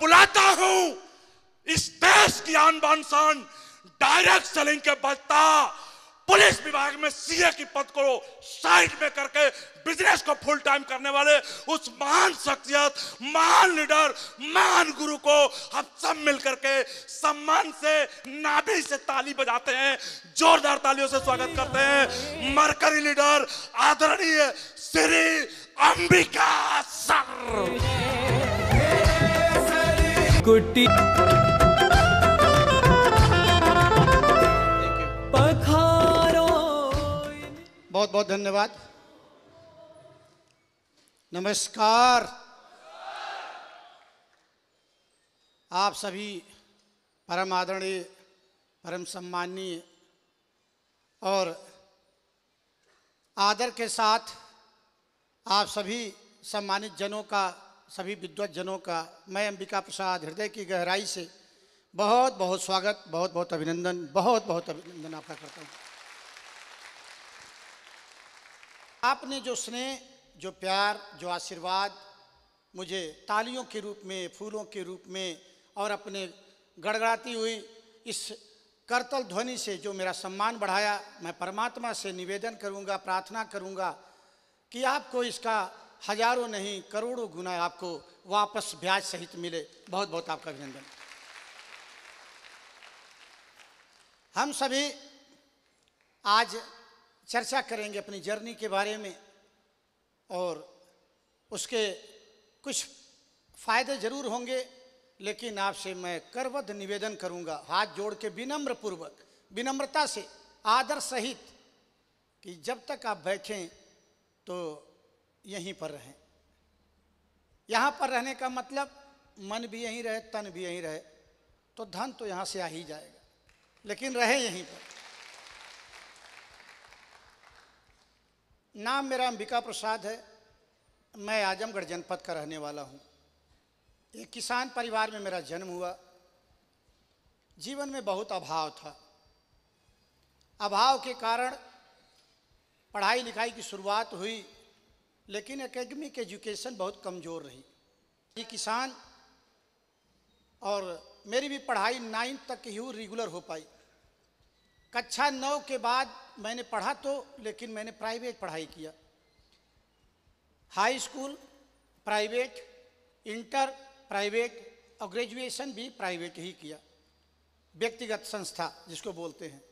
बुलाता हूं इस देश की आन बान शान डायरेक्ट सेलिंग के बदता पुलिस विभाग में सीए की पद को साइड में करके बिजनेस को फुल टाइम करने वाले उस महान शख्सियत महान लीडर महान गुरु को हम सब मिलकर के सम्मान से नाभि से ताली बजाते हैं जोरदार तालियों से स्वागत करते हैं मरकरी लीडर आदरणीय श्री अंबिका सर कुटी बहुत बहुत धन्यवाद नमस्कार आप सभी परम आदरणीय परम सम्मानीय और आदर के साथ आप सभी सम्मानित जनों का सभी जनों का मैं अंबिका प्रसाद हृदय की गहराई से बहुत बहुत स्वागत बहुत बहुत अभिनंदन बहुत बहुत अभिनंदन आपका करता हूँ आपने जो स्नेह जो प्यार जो आशीर्वाद मुझे तालियों के रूप में फूलों के रूप में और अपने गड़गड़ाती हुई इस करतल ध्वनि से जो मेरा सम्मान बढ़ाया मैं परमात्मा से निवेदन करूँगा प्रार्थना करूँगा कि आपको इसका हजारों नहीं करोड़ों गुना आपको वापस ब्याज सहित मिले बहुत बहुत आपका अभिनंदन हम सभी आज चर्चा करेंगे अपनी जर्नी के बारे में और उसके कुछ फायदे जरूर होंगे लेकिन आपसे मैं करवद निवेदन करूंगा हाथ जोड़ के विनम्र पूर्वक विनम्रता से आदर सहित कि जब तक आप बैठें तो यहीं पर रहें यहाँ पर रहने का मतलब मन भी यहीं रहे तन भी यहीं रहे तो धन तो यहाँ से आ ही जाएगा लेकिन रहे यहीं पर नाम मेरा अंबिका प्रसाद है मैं आजमगढ़ जनपद का रहने वाला हूँ एक किसान परिवार में मेरा जन्म हुआ जीवन में बहुत अभाव था अभाव के कारण पढ़ाई लिखाई की शुरुआत हुई लेकिन एकेडमिक एजुकेशन बहुत कमज़ोर रही ये किसान और मेरी भी पढ़ाई नाइन्थ तक ही रेगुलर हो पाई कक्षा नौ के बाद मैंने पढ़ा तो लेकिन मैंने प्राइवेट पढ़ाई किया high school private inter private और ग्रेजुएशन भी प्राइवेट ही किया व्यक्तिगत संस्था जिसको बोलते हैं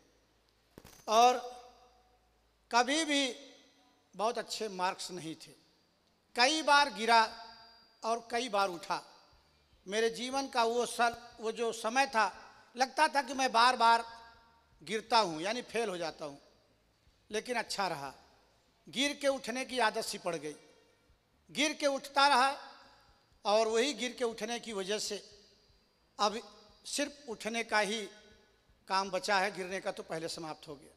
और कभी भी बहुत अच्छे मार्क्स नहीं थे कई बार गिरा और कई बार उठा मेरे जीवन का वो सर वो जो समय था लगता था कि मैं बार बार गिरता हूँ यानी फेल हो जाता हूँ लेकिन अच्छा रहा गिर के उठने की आदत सी पड़ गई गिर के उठता रहा और वही गिर के उठने की वजह से अब सिर्फ उठने का ही काम बचा है गिरने का तो पहले समाप्त हो गया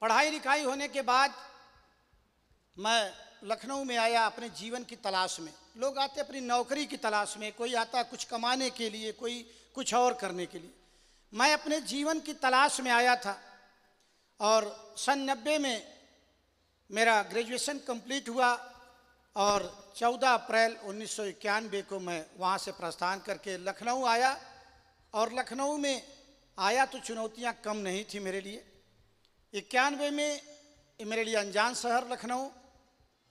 पढ़ाई लिखाई होने के बाद मैं लखनऊ में आया अपने जीवन की तलाश में लोग आते अपनी नौकरी की तलाश में कोई आता कुछ कमाने के लिए कोई कुछ और करने के लिए मैं अपने जीवन की तलाश में आया था और सन नब्बे में मेरा ग्रेजुएशन कंप्लीट हुआ और 14 अप्रैल उन्नीस को मैं वहाँ से प्रस्थान करके लखनऊ आया और लखनऊ में आया तो चुनौतियाँ कम नहीं थी मेरे लिए इक्यानवे में मेरे लिए अनजान शहर लखनऊ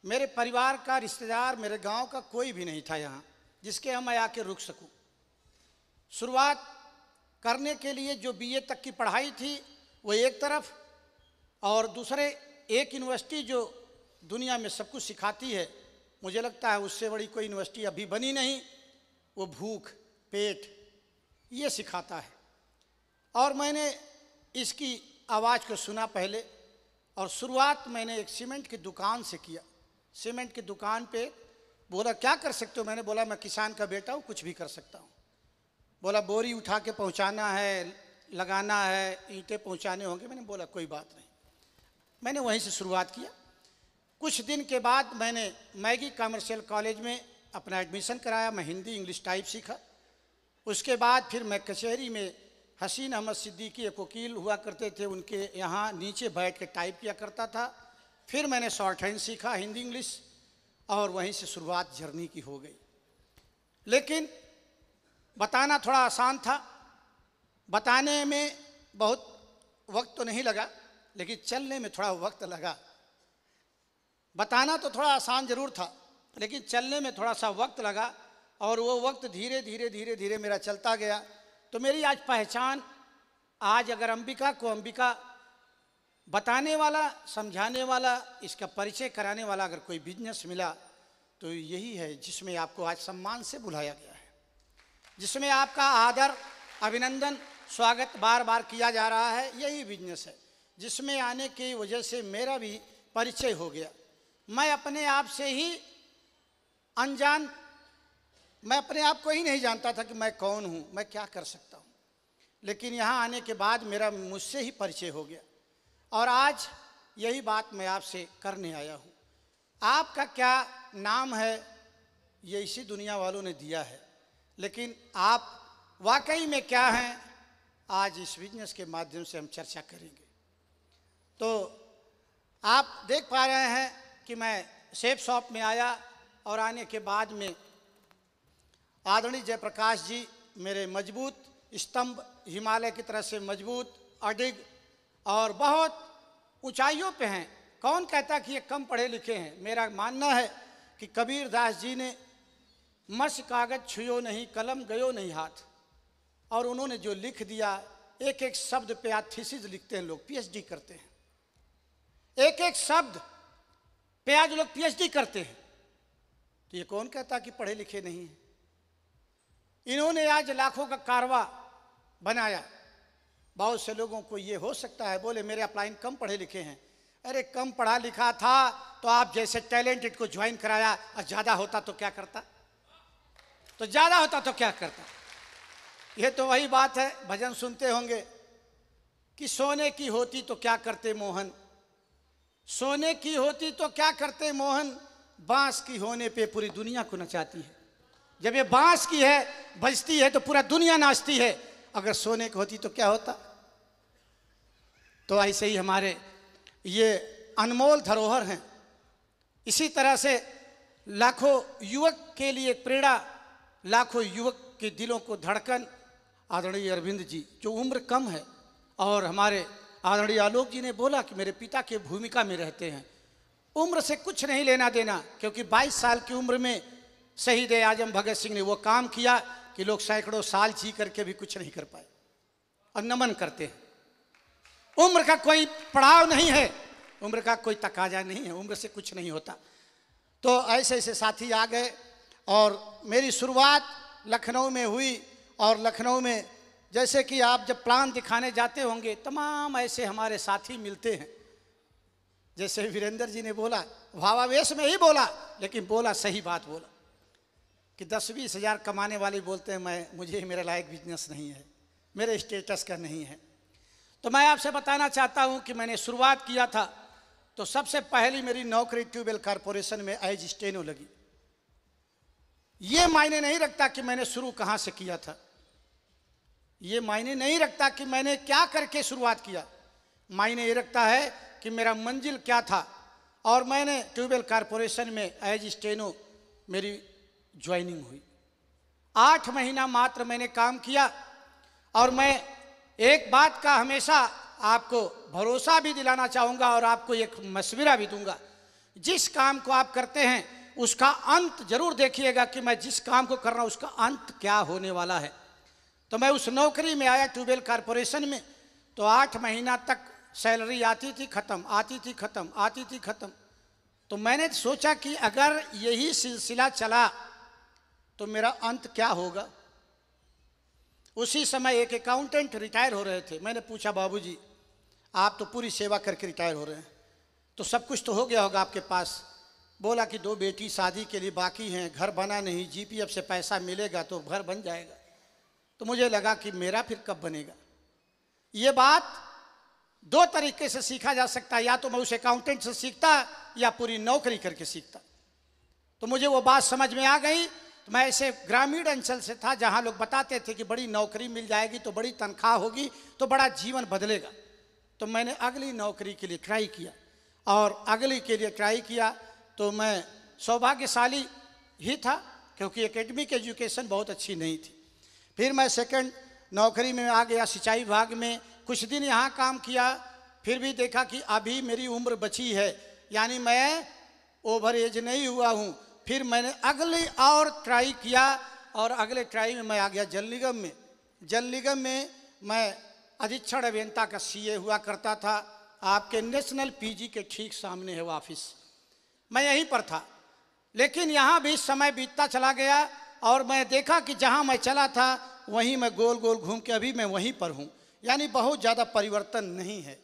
मेरे परिवार का रिश्तेदार मेरे गांव का कोई भी नहीं था यहाँ जिसके हम आके रुक सकूं शुरुआत करने के लिए जो बीए तक की पढ़ाई थी वो एक तरफ और दूसरे एक यूनिवर्सिटी जो दुनिया में सब कुछ सिखाती है मुझे लगता है उससे बड़ी कोई यूनिवर्सिटी अभी बनी नहीं वो भूख पेट ये सिखाता है और मैंने इसकी आवाज़ को सुना पहले और शुरुआत मैंने एक सीमेंट की दुकान से किया सीमेंट की दुकान पे बोला क्या कर सकते हो मैंने बोला मैं किसान का बेटा हूँ कुछ भी कर सकता हूँ बोला बोरी उठा के पहुँचाना है लगाना है ईंटें पहुँचाने होंगे मैंने बोला कोई बात नहीं मैंने वहीं से शुरुआत किया कुछ दिन के बाद मैंने मैगी कॉमर्शियल कॉलेज में अपना एडमिशन कराया मैं हिंदी इंग्लिश टाइप सीखा उसके बाद फिर मैं कचहरी में हसीन अहमद सिद्दीकी एक वकील हुआ करते थे उनके यहाँ नीचे बैठ के टाइप किया करता था फिर मैंने शॉर्ट हैंड सीखा हिंदी इंग्लिश और वहीं से शुरुआत जर्नी की हो गई लेकिन बताना थोड़ा आसान था बताने में बहुत वक्त तो नहीं लगा लेकिन चलने में थोड़ा वक्त लगा बताना तो थोड़ा आसान जरूर था लेकिन चलने में थोड़ा सा वक्त लगा और वो वक्त धीरे धीरे धीरे धीरे मेरा चलता गया तो मेरी आज पहचान आज अगर अंबिका को अंबिका बताने वाला समझाने वाला इसका परिचय कराने वाला अगर कोई बिजनेस मिला तो यही है जिसमें आपको आज सम्मान से बुलाया गया है जिसमें आपका आदर अभिनंदन स्वागत बार बार किया जा रहा है यही बिजनेस है जिसमें आने की वजह से मेरा भी परिचय हो गया मैं अपने आप से ही अनजान मैं अपने आप को ही नहीं जानता था कि मैं कौन हूँ मैं क्या कर सकता हूँ लेकिन यहाँ आने के बाद मेरा मुझसे ही परिचय हो गया और आज यही बात मैं आपसे करने आया हूँ आपका क्या नाम है ये इसी दुनिया वालों ने दिया है लेकिन आप वाकई में क्या हैं आज इस बिजनेस के माध्यम से हम चर्चा करेंगे तो आप देख पा रहे हैं कि मैं सेफ शॉप में आया और आने के बाद में आदरणीय जयप्रकाश जी मेरे मजबूत स्तंभ हिमालय की तरह से मजबूत अडिग और बहुत ऊंचाइयों पे हैं कौन कहता कि ये कम पढ़े लिखे हैं मेरा मानना है कि कबीर दास जी ने मस कागज छुयो नहीं कलम गयो नहीं हाथ और उन्होंने जो लिख दिया एक एक शब्द पे थीसिस लिखते हैं लोग पीएचडी करते हैं एक एक शब्द पे आज लोग पीएचडी करते हैं तो ये कौन कहता कि पढ़े लिखे नहीं हैं इन्होंने आज लाखों का कारवा बनाया बहुत से लोगों को ये हो सकता है बोले मेरे अपलाइन कम पढ़े लिखे हैं अरे कम पढ़ा लिखा था तो आप जैसे टैलेंटेड को ज्वाइन कराया और ज़्यादा होता तो क्या करता तो ज़्यादा होता तो क्या करता ये तो वही बात है भजन सुनते होंगे कि सोने की होती तो क्या करते मोहन सोने की होती तो क्या करते मोहन बांस की होने पे पूरी दुनिया को नचाती है जब ये बांस की है बजती है तो पूरा दुनिया नाचती है अगर सोने की होती तो क्या होता तो ऐसे ही हमारे ये अनमोल धरोहर हैं इसी तरह से लाखों युवक के लिए प्रेरणा लाखों युवक के दिलों को धड़कन आदरणीय अरविंद जी जो उम्र कम है और हमारे आदरणीय आलोक जी ने बोला कि मेरे पिता के भूमिका में रहते हैं उम्र से कुछ नहीं लेना देना क्योंकि 22 साल की उम्र में शहीद आजम भगत सिंह ने वो काम किया कि लोग सैकड़ों साल जी करके भी कुछ नहीं कर पाए और नमन करते हैं उम्र का कोई पड़ाव नहीं है उम्र का कोई तकाजा नहीं है उम्र से कुछ नहीं होता तो ऐसे ऐसे साथी आ गए और मेरी शुरुआत लखनऊ में हुई और लखनऊ में जैसे कि आप जब प्लान दिखाने जाते होंगे तमाम ऐसे हमारे साथी मिलते हैं जैसे वीरेंद्र जी ने बोला भावावेश में ही बोला लेकिन बोला सही बात बोला कि दस बीस हज़ार कमाने वाले बोलते हैं मैं मुझे मेरे लायक बिजनेस नहीं है मेरे स्टेटस का नहीं है तो मैं आपसे बताना चाहता हूँ कि मैंने शुरुआत किया था तो सबसे पहली मेरी नौकरी ट्यूबवेल कॉरपोरेशन में एज स्टेनो लगी ये मायने नहीं रखता कि मैंने शुरू कहाँ से किया था ये मायने नहीं रखता कि मैंने क्या करके शुरुआत किया मायने ये रखता है कि मेरा मंजिल क्या था और मैंने ट्यूबवेल कॉरपोरेशन में एज स्टेनो मेरी ज्वाइनिंग हुई आठ महीना मात्र मैंने काम किया और मैं एक बात का हमेशा आपको भरोसा भी दिलाना चाहूँगा और आपको एक मशविरा भी दूंगा जिस काम को आप करते हैं उसका अंत जरूर देखिएगा कि मैं जिस काम को कर रहा हूँ उसका अंत क्या होने वाला है तो मैं उस नौकरी में आया ट्यूबवेल कारपोरेशन में तो आठ महीना तक सैलरी आती थी ख़त्म आती थी ख़त्म आती थी ख़त्म तो मैंने सोचा कि अगर यही सिलसिला चला तो मेरा अंत क्या होगा उसी समय एक अकाउंटेंट रिटायर हो रहे थे मैंने पूछा बाबूजी आप तो पूरी सेवा करके रिटायर हो रहे हैं तो सब कुछ तो हो गया होगा आपके पास बोला कि दो बेटी शादी के लिए बाकी हैं घर बना नहीं जीपीएफ से पैसा मिलेगा तो घर बन जाएगा तो मुझे लगा कि मेरा फिर कब बनेगा ये बात दो तरीके से सीखा जा सकता है या तो मैं उस अकाउंटेंट से सीखता या पूरी नौकरी करके सीखता तो मुझे वो बात समझ में आ गई तो मैं ऐसे ग्रामीण अंचल से था जहाँ लोग बताते थे कि बड़ी नौकरी मिल जाएगी तो बड़ी तनख्वाह होगी तो बड़ा जीवन बदलेगा तो मैंने अगली नौकरी के लिए ट्राई किया और अगली के लिए ट्राई किया तो मैं सौभाग्यशाली ही था क्योंकि एकेडमिक एजुकेशन बहुत अच्छी नहीं थी फिर मैं सेकंड नौकरी में आ गया सिंचाई विभाग में कुछ दिन यहाँ काम किया फिर भी देखा कि अभी मेरी उम्र बची है यानी मैं ओवर एज नहीं हुआ हूँ फिर मैंने अगले और ट्राई किया और अगले ट्राई में मैं आ गया जल निगम में जल निगम में मैं अधीक्षण अभियंता का सीए हुआ करता था आपके नेशनल पीजी के ठीक सामने है वो ऑफिस मैं यहीं पर था लेकिन यहाँ भी समय बीतता चला गया और मैं देखा कि जहाँ मैं चला था वहीं मैं गोल गोल घूम के अभी मैं वहीं पर हूँ यानी बहुत ज़्यादा परिवर्तन नहीं है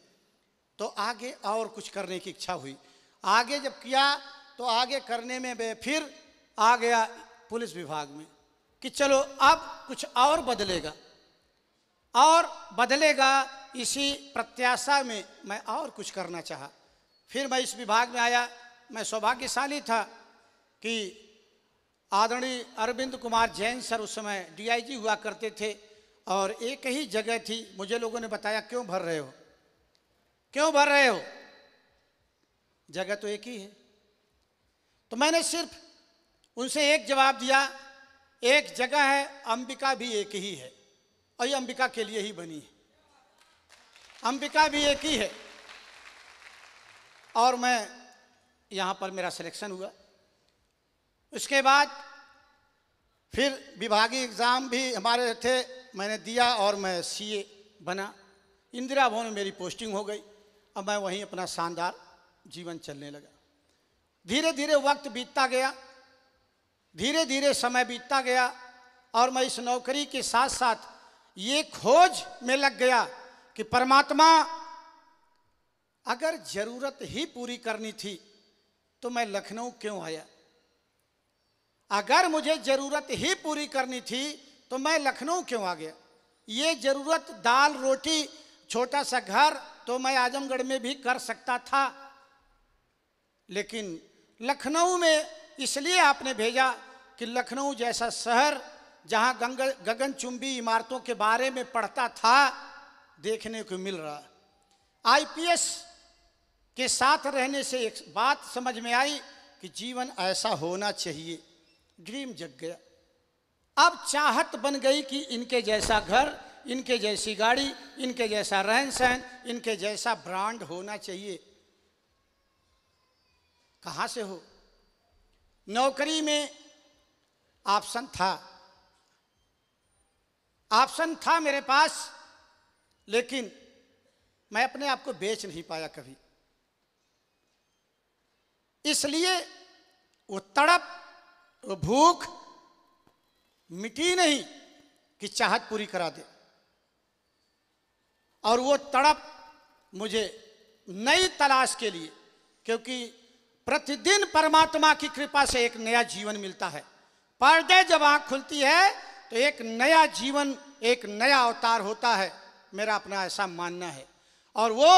तो आगे और कुछ करने की इच्छा हुई आगे जब किया तो आगे करने में वे फिर आ गया पुलिस विभाग में कि चलो अब कुछ और बदलेगा और बदलेगा इसी प्रत्याशा में मैं और कुछ करना चाहा फिर मैं इस विभाग में आया मैं सौभाग्यशाली था कि आदरणीय अरविंद कुमार जैन सर उस समय डीआईजी हुआ करते थे और एक ही जगह थी मुझे लोगों ने बताया क्यों भर रहे हो क्यों भर रहे हो जगह तो एक ही है तो मैंने सिर्फ उनसे एक जवाब दिया एक जगह है अंबिका भी एक ही है और ये अंबिका के लिए ही बनी है अंबिका भी एक ही है और मैं यहाँ पर मेरा सिलेक्शन हुआ उसके बाद फिर विभागीय एग्ज़ाम भी हमारे थे मैंने दिया और मैं सीए बना इंदिरा भवन में मेरी पोस्टिंग हो गई अब मैं वहीं अपना शानदार जीवन चलने लगा धीरे धीरे वक्त बीतता गया धीरे धीरे समय बीतता गया और मैं इस नौकरी के साथ साथ ये खोज में लग गया कि परमात्मा अगर जरूरत ही पूरी करनी थी तो मैं लखनऊ क्यों आया अगर मुझे जरूरत ही पूरी करनी थी तो मैं लखनऊ क्यों आ गया ये जरूरत दाल रोटी छोटा सा घर तो मैं आजमगढ़ में भी कर सकता था लेकिन लखनऊ में इसलिए आपने भेजा कि लखनऊ जैसा शहर जहां गंग गगनचुंबी इमारतों के बारे में पढ़ता था देखने को मिल रहा आईपीएस के साथ रहने से एक बात समझ में आई कि जीवन ऐसा होना चाहिए ड्रीम जग गया अब चाहत बन गई कि इनके जैसा घर इनके जैसी गाड़ी इनके जैसा रहन सहन इनके जैसा ब्रांड होना चाहिए कहाँ से हो नौकरी में ऑप्शन था ऑप्शन था मेरे पास लेकिन मैं अपने आप को बेच नहीं पाया कभी इसलिए वो तड़प वो भूख मिटी नहीं कि चाहत पूरी करा दे और वो तड़प मुझे नई तलाश के लिए क्योंकि प्रतिदिन परमात्मा की कृपा से एक नया जीवन मिलता है पर्दे जब आंख खुलती है तो एक नया जीवन एक नया अवतार होता है मेरा अपना ऐसा मानना है और वो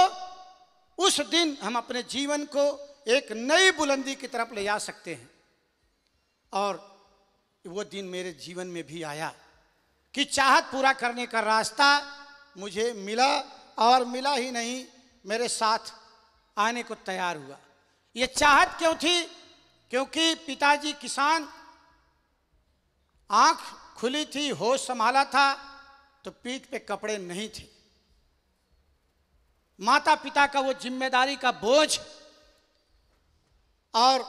उस दिन हम अपने जीवन को एक नई बुलंदी की तरफ ले जा सकते हैं और वो दिन मेरे जीवन में भी आया कि चाहत पूरा करने का रास्ता मुझे मिला और मिला ही नहीं मेरे साथ आने को तैयार हुआ ये चाहत क्यों थी क्योंकि पिताजी किसान आंख खुली थी होश संभाला था तो पीठ पे कपड़े नहीं थे माता पिता का वो जिम्मेदारी का बोझ और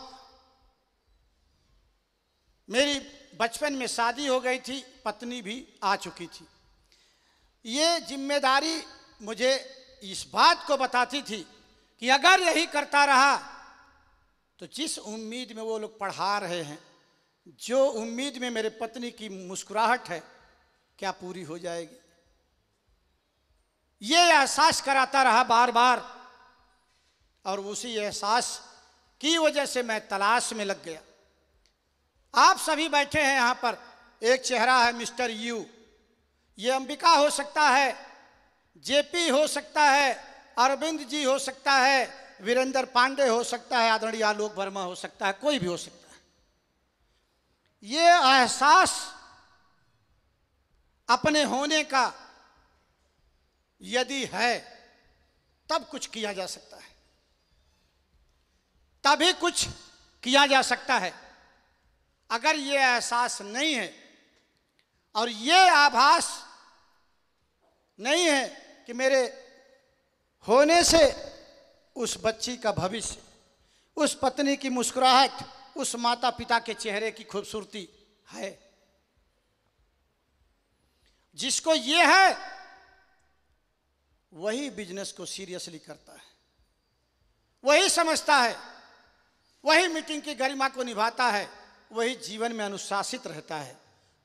मेरी बचपन में शादी हो गई थी पत्नी भी आ चुकी थी ये जिम्मेदारी मुझे इस बात को बताती थी कि अगर यही करता रहा तो जिस उम्मीद में वो लोग पढ़ा रहे हैं जो उम्मीद में मेरे पत्नी की मुस्कुराहट है क्या पूरी हो जाएगी ये एहसास कराता रहा बार बार और उसी एहसास की वजह से मैं तलाश में लग गया आप सभी बैठे हैं यहां पर एक चेहरा है मिस्टर यू ये अंबिका हो सकता है जेपी हो सकता है अरविंद जी हो सकता है वीरेंद्र पांडे हो सकता है आदरणीय आलोक वर्मा हो सकता है कोई भी हो सकता है ये एहसास अपने होने का यदि है तब कुछ किया जा सकता है तभी कुछ किया जा सकता है अगर ये एहसास नहीं है और ये आभास नहीं है कि मेरे होने से उस बच्ची का भविष्य उस पत्नी की मुस्कुराहट उस माता पिता के चेहरे की खूबसूरती है जिसको ये है वही बिजनेस को सीरियसली करता है वही समझता है वही मीटिंग की गरिमा को निभाता है वही जीवन में अनुशासित रहता है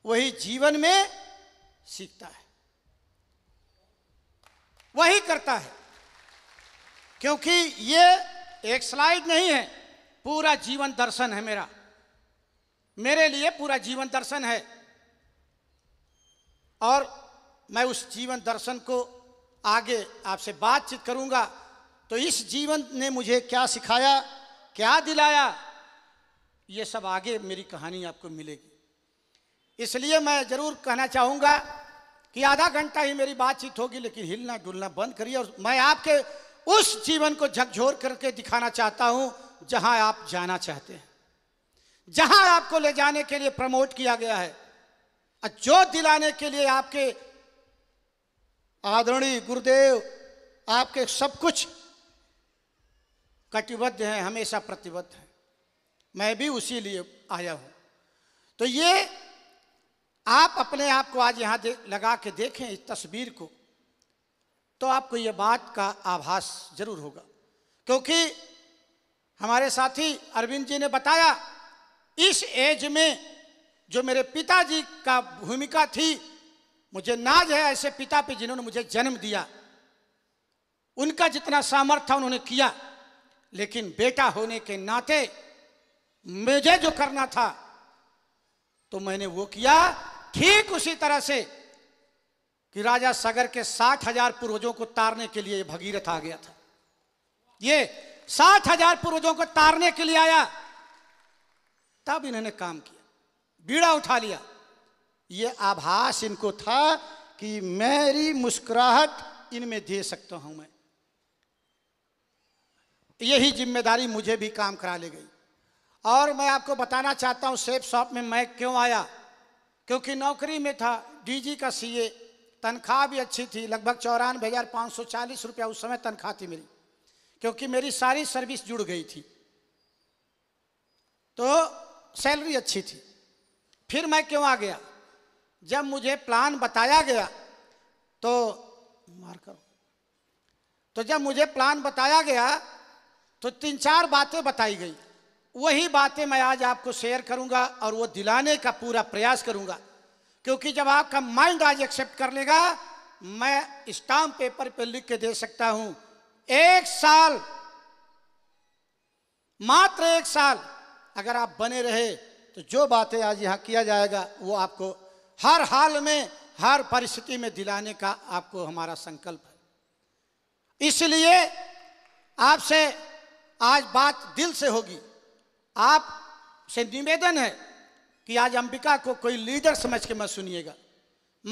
वही जीवन में सीखता है वही करता है क्योंकि ये एक स्लाइड नहीं है पूरा जीवन दर्शन है मेरा मेरे लिए पूरा जीवन दर्शन है और मैं उस जीवन दर्शन को आगे आपसे बातचीत करूंगा तो इस जीवन ने मुझे क्या सिखाया क्या दिलाया ये सब आगे मेरी कहानी आपको मिलेगी इसलिए मैं ज़रूर कहना चाहूंगा कि आधा घंटा ही मेरी बातचीत होगी लेकिन हिलना डुलना बंद करिए और मैं आपके उस जीवन को झकझोर करके दिखाना चाहता हूं जहां आप जाना चाहते हैं जहां आपको ले जाने के लिए प्रमोट किया गया है जो दिलाने के लिए आपके आदरणीय गुरुदेव आपके सब कुछ कटिबद्ध हैं हमेशा प्रतिबद्ध हैं मैं भी उसी लिए आया हूं तो ये आप अपने आप को आज यहां लगा के देखें इस तस्वीर को तो आपको ये बात का आभास जरूर होगा क्योंकि हमारे साथी अरविंद जी ने बताया इस एज में जो मेरे पिताजी का भूमिका थी मुझे नाज है ऐसे पिता पे जिन्होंने मुझे जन्म दिया उनका जितना सामर्थ्य उन्होंने किया लेकिन बेटा होने के नाते मुझे जो करना था तो मैंने वो किया ठीक उसी तरह से कि राजा सागर के साठ हजार पूर्वजों को तारने के लिए भगीरथ आ गया था ये साठ हजार पूर्वजों को तारने के लिए आया तब इन्होंने काम किया बीड़ा उठा लिया ये आभास इनको था कि मेरी मुस्कुराहट इनमें दे सकता हूं मैं यही जिम्मेदारी मुझे भी काम करा ले गई और मैं आपको बताना चाहता हूं सेफ शॉप में मैं क्यों आया क्योंकि नौकरी में था डीजी का सीए तनख्वाह भी अच्छी थी लगभग चौरानवे हज़ार पाँच सौ चालीस रुपया उस समय तनख्वाह थी मेरी क्योंकि मेरी सारी सर्विस जुड़ गई थी तो सैलरी अच्छी थी फिर मैं क्यों आ गया जब मुझे प्लान बताया गया तो मार करो तो जब मुझे प्लान बताया गया तो तीन चार बातें बताई गई वही बातें मैं आज आपको शेयर करूंगा और वो दिलाने का पूरा प्रयास करूंगा क्योंकि जब आपका माइंड आज एक्सेप्ट कर लेगा मैं स्टाम्प पेपर पर लिख के दे सकता हूं एक साल मात्र एक साल अगर आप बने रहे तो जो बातें आज यहां किया जाएगा वो आपको हर हाल में हर परिस्थिति में दिलाने का आपको हमारा संकल्प है इसलिए आपसे आज बात दिल से होगी आप से निवेदन है कि आज अंबिका को कोई लीडर समझ के मैं सुनिएगा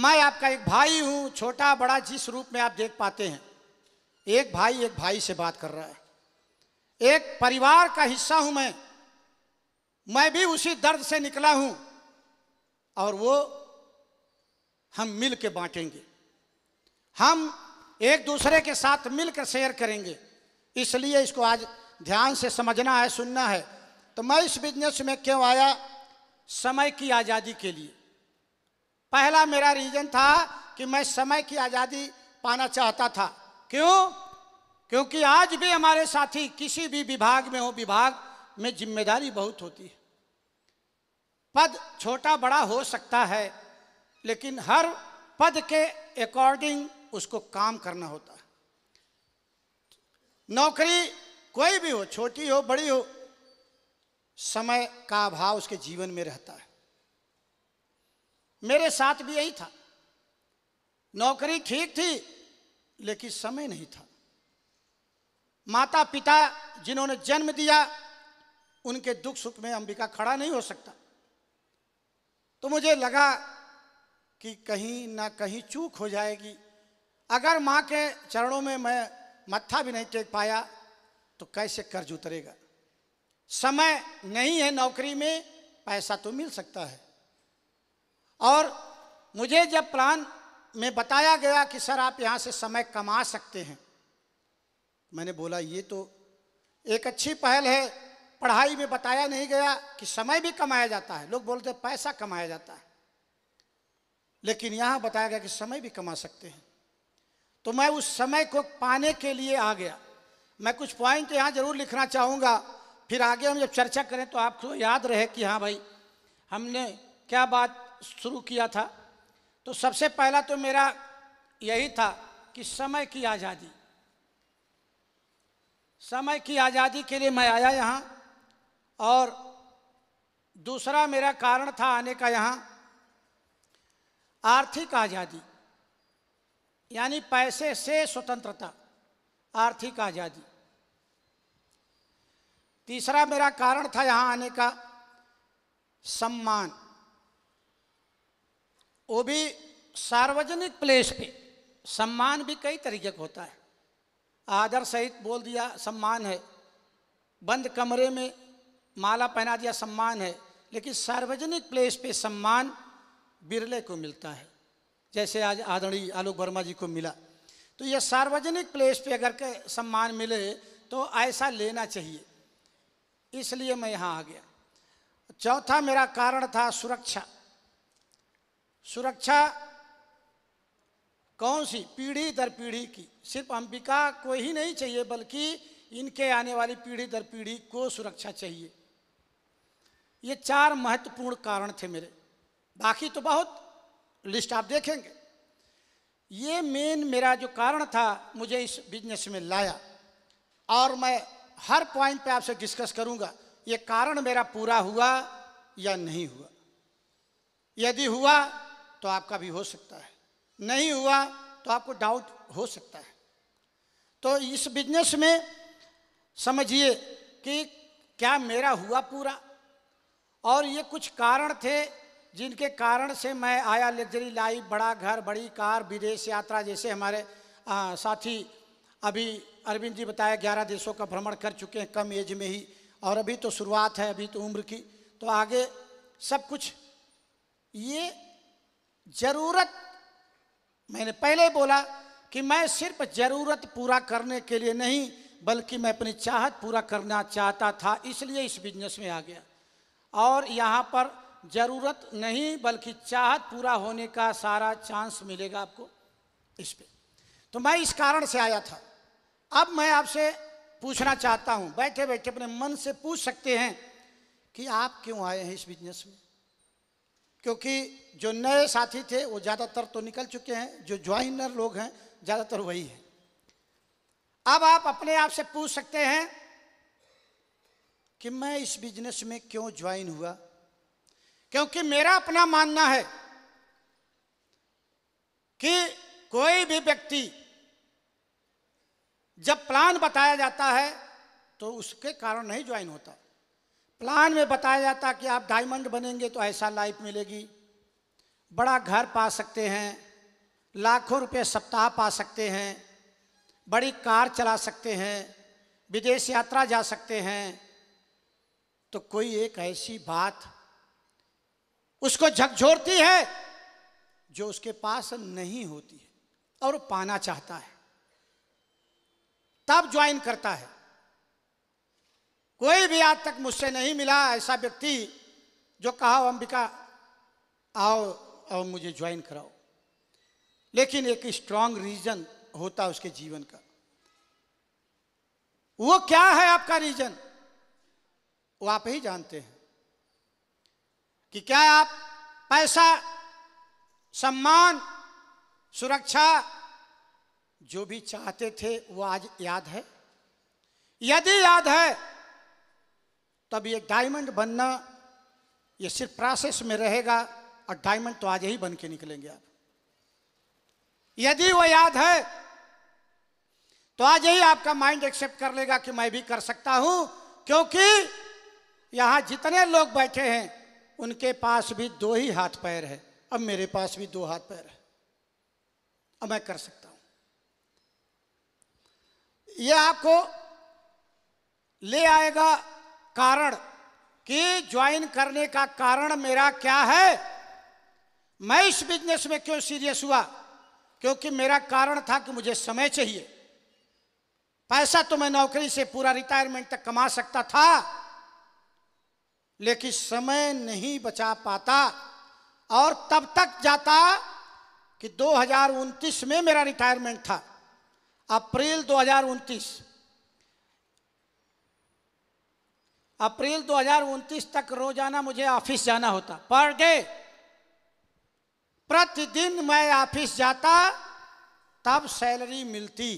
मैं आपका एक भाई हूँ छोटा बड़ा जिस रूप में आप देख पाते हैं एक भाई एक भाई से बात कर रहा है एक परिवार का हिस्सा हूँ मैं मैं भी उसी दर्द से निकला हूँ और वो हम मिल के बांटेंगे हम एक दूसरे के साथ मिलकर शेयर करेंगे इसलिए इसको आज ध्यान से समझना है सुनना है तो मैं इस बिजनेस में क्यों आया समय की आज़ादी के लिए पहला मेरा रीजन था कि मैं समय की आज़ादी पाना चाहता था क्यों क्योंकि आज भी हमारे साथी किसी भी विभाग में हो विभाग में जिम्मेदारी बहुत होती है पद छोटा बड़ा हो सकता है लेकिन हर पद के अकॉर्डिंग उसको काम करना होता है नौकरी कोई भी हो छोटी हो बड़ी हो समय का अभाव उसके जीवन में रहता है मेरे साथ भी यही था नौकरी ठीक थी लेकिन समय नहीं था माता पिता जिन्होंने जन्म दिया उनके दुख सुख में अंबिका खड़ा नहीं हो सकता तो मुझे लगा कि कहीं ना कहीं चूक हो जाएगी अगर मां के चरणों में मैं मत्था भी नहीं टेक पाया तो कैसे कर्ज उतरेगा समय नहीं है नौकरी में पैसा तो मिल सकता है और मुझे जब प्लान में बताया गया कि सर आप यहाँ से समय कमा सकते हैं मैंने बोला ये तो एक अच्छी पहल है पढ़ाई में बताया नहीं गया कि समय भी कमाया जाता है लोग बोलते हैं पैसा कमाया जाता है लेकिन यहाँ बताया गया कि समय भी कमा सकते हैं तो मैं उस समय को पाने के लिए आ गया मैं कुछ पॉइंट यहाँ जरूर लिखना चाहूँगा फिर आगे हम जब चर्चा करें तो आपको याद रहे कि हाँ भाई हमने क्या बात शुरू किया था तो सबसे पहला तो मेरा यही था कि समय की आज़ादी समय की आज़ादी के लिए मैं आया यहाँ और दूसरा मेरा कारण था आने का यहाँ आर्थिक आज़ादी यानी पैसे से स्वतंत्रता आर्थिक आज़ादी तीसरा मेरा कारण था यहाँ आने का सम्मान वो भी सार्वजनिक प्लेस पे सम्मान भी कई तरीके का होता है आदर सहित बोल दिया सम्मान है बंद कमरे में माला पहना दिया सम्मान है लेकिन सार्वजनिक प्लेस पे सम्मान बिरले को मिलता है जैसे आज आदरणीय आलोक वर्मा जी को मिला तो यह सार्वजनिक प्लेस पे अगर के सम्मान मिले तो ऐसा लेना चाहिए इसलिए मैं यहाँ आ गया चौथा मेरा कारण था सुरक्षा सुरक्षा कौन सी पीढ़ी दर पीढ़ी की सिर्फ अंबिका को ही नहीं चाहिए बल्कि इनके आने वाली पीढ़ी दर पीढ़ी को सुरक्षा चाहिए ये चार महत्वपूर्ण कारण थे मेरे बाकी तो बहुत लिस्ट आप देखेंगे ये मेन मेरा जो कारण था मुझे इस बिजनेस में लाया और मैं हर पॉइंट पे आपसे डिस्कस करूंगा ये कारण मेरा पूरा हुआ या नहीं हुआ यदि हुआ तो आपका भी हो सकता है नहीं हुआ तो आपको डाउट हो सकता है तो इस बिजनेस में समझिए कि क्या मेरा हुआ पूरा और ये कुछ कारण थे जिनके कारण से मैं आया लग्जरी लाइफ बड़ा घर बड़ी कार विदेश यात्रा जैसे हमारे आ, साथी अभी अरविंद जी बताया ग्यारह देशों का भ्रमण कर चुके हैं कम एज में ही और अभी तो शुरुआत है अभी तो उम्र की तो आगे सब कुछ ये ज़रूरत मैंने पहले बोला कि मैं सिर्फ ज़रूरत पूरा करने के लिए नहीं बल्कि मैं अपनी चाहत पूरा करना चाहता था इसलिए इस बिजनेस में आ गया और यहाँ पर ज़रूरत नहीं बल्कि चाहत पूरा होने का सारा चांस मिलेगा आपको इस पर तो मैं इस कारण से आया था अब मैं आपसे पूछना चाहता हूं बैठे बैठे अपने मन से पूछ सकते हैं कि आप क्यों आए हैं इस बिजनेस में क्योंकि जो नए साथी थे वो ज़्यादातर तो निकल चुके हैं जो ज्वाइनर लोग हैं ज़्यादातर वही है अब आप अपने आप से पूछ सकते हैं कि मैं इस बिजनेस में क्यों ज्वाइन हुआ क्योंकि मेरा अपना मानना है कि कोई भी व्यक्ति जब प्लान बताया जाता है तो उसके कारण नहीं ज्वाइन होता प्लान में बताया जाता कि आप डायमंड बनेंगे तो ऐसा लाइफ मिलेगी बड़ा घर पा सकते हैं लाखों रुपए सप्ताह पा सकते हैं बड़ी कार चला सकते हैं विदेश यात्रा जा सकते हैं तो कोई एक ऐसी बात उसको झकझोरती है जो उसके पास नहीं होती है और पाना चाहता है तब ज्वाइन करता है कोई भी आज तक मुझसे नहीं मिला ऐसा व्यक्ति जो कहा अंबिका आओ और मुझे ज्वाइन कराओ लेकिन एक स्ट्रांग रीजन होता उसके जीवन का वो क्या है आपका रीजन वो आप ही जानते हैं कि क्या आप पैसा सम्मान सुरक्षा जो भी चाहते थे वो आज याद है यदि याद है तब ये डायमंड बनना ये सिर्फ प्रोसेस में रहेगा और डायमंड तो आज ही बन के निकलेंगे आप यदि वो याद है तो आज ही आपका माइंड एक्सेप्ट कर लेगा कि मैं भी कर सकता हूं क्योंकि यहां जितने लोग बैठे हैं उनके पास भी दो ही हाथ पैर है अब मेरे पास भी दो हाथ पैर है अब मैं कर सकता ये आपको ले आएगा कारण कि ज्वाइन करने का कारण मेरा क्या है मैं इस बिजनेस में क्यों सीरियस हुआ क्योंकि मेरा कारण था कि मुझे समय चाहिए पैसा तो मैं नौकरी से पूरा रिटायरमेंट तक कमा सकता था लेकिन समय नहीं बचा पाता और तब तक जाता कि दो में मेरा रिटायरमेंट था अप्रैल 2029 अप्रैल 2029 तक रोजाना मुझे ऑफिस जाना होता पर डे प्रतिदिन मैं ऑफिस जाता तब सैलरी मिलती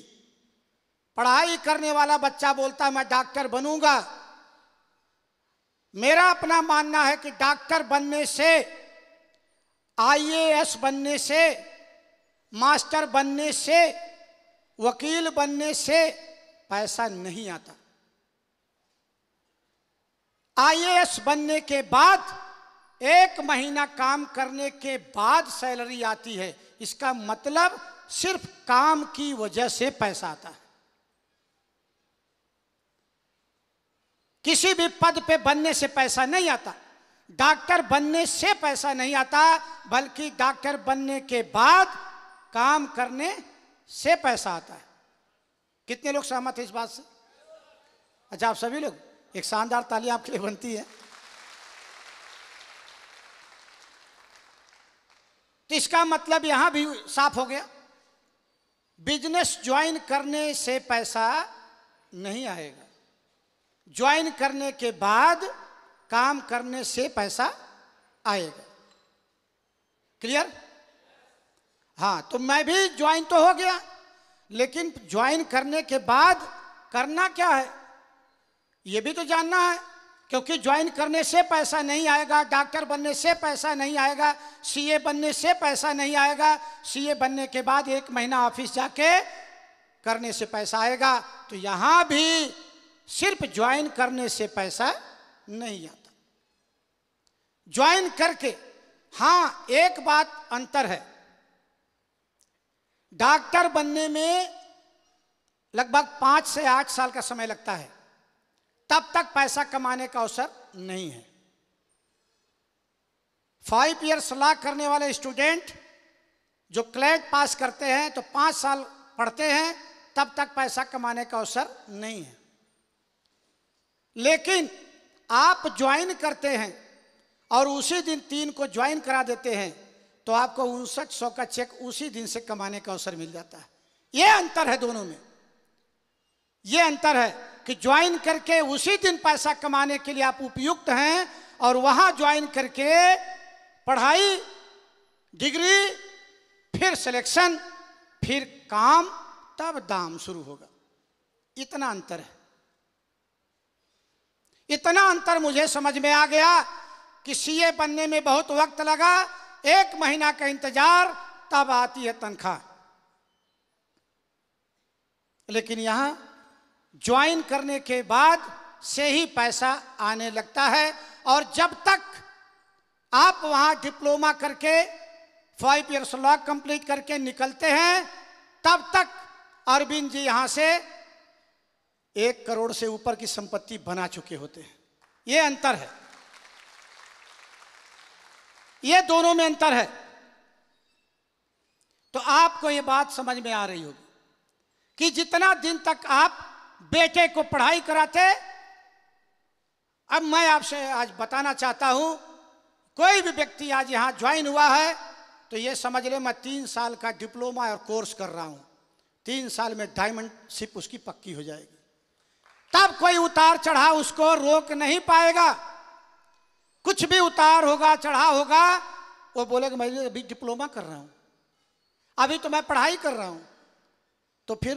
पढ़ाई करने वाला बच्चा बोलता मैं डॉक्टर बनूंगा मेरा अपना मानना है कि डॉक्टर बनने से आईएएस बनने से मास्टर बनने से वकील बनने से पैसा नहीं आता आईएएस बनने के बाद एक महीना काम करने के बाद सैलरी आती है इसका मतलब सिर्फ काम की वजह से पैसा आता है किसी भी पद पे बनने से पैसा नहीं आता डॉक्टर बनने से पैसा नहीं आता बल्कि डॉक्टर बनने के बाद काम करने से पैसा आता है कितने लोग सहमत हैं इस बात से अच्छा आप सभी लोग एक शानदार ताली आपके लिए बनती है तो इसका मतलब यहां भी साफ हो गया बिजनेस ज्वाइन करने से पैसा नहीं आएगा ज्वाइन करने के बाद काम करने से पैसा आएगा क्लियर हाँ तो मैं भी ज्वाइन तो हो गया लेकिन ज्वाइन करने के बाद करना क्या है ये भी तो जानना है क्योंकि ज्वाइन करने से पैसा नहीं आएगा डॉक्टर बनने से पैसा नहीं आएगा सीए बनने से पैसा नहीं आएगा सीए बनने के बाद एक महीना ऑफिस जाके करने से पैसा आएगा तो यहां भी सिर्फ ज्वाइन करने से पैसा नहीं आता ज्वाइन करके हाँ एक बात अंतर है डॉक्टर बनने में लगभग पांच से आठ साल का समय लगता है तब तक पैसा कमाने का अवसर नहीं है फाइव ईयर सलाह करने वाले स्टूडेंट जो क्लैट पास करते हैं तो पांच साल पढ़ते हैं तब तक पैसा कमाने का अवसर नहीं है लेकिन आप ज्वाइन करते हैं और उसी दिन तीन को ज्वाइन करा देते हैं तो आपको उनसठ सौ का चेक उसी दिन से कमाने का अवसर मिल जाता है ये अंतर है दोनों में ये अंतर है कि ज्वाइन करके उसी दिन पैसा कमाने के लिए आप उपयुक्त हैं और वहां ज्वाइन करके पढ़ाई डिग्री फिर सिलेक्शन फिर काम तब दाम शुरू होगा इतना अंतर है इतना अंतर मुझे समझ में आ गया कि सीए बनने में बहुत वक्त लगा एक महीना का इंतजार तब आती है तनख्वाह लेकिन यहां ज्वाइन करने के बाद से ही पैसा आने लगता है और जब तक आप वहां डिप्लोमा करके फाइव ईयर्स लॉ कंप्लीट करके निकलते हैं तब तक अरविंद जी यहां से एक करोड़ से ऊपर की संपत्ति बना चुके होते हैं यह अंतर है ये दोनों में अंतर है तो आपको ये बात समझ में आ रही होगी कि जितना दिन तक आप बेटे को पढ़ाई कराते अब मैं आपसे आज बताना चाहता हूं कोई भी व्यक्ति आज यहां ज्वाइन हुआ है तो ये समझ ले मैं तीन साल का डिप्लोमा और कोर्स कर रहा हूं तीन साल में डायमंडशिप उसकी पक्की हो जाएगी तब कोई उतार चढ़ाव उसको रोक नहीं पाएगा कुछ भी उतार होगा चढ़ा होगा वो बोलेगा मैं अभी डिप्लोमा कर रहा हूं अभी तो मैं पढ़ाई कर रहा हूं तो फिर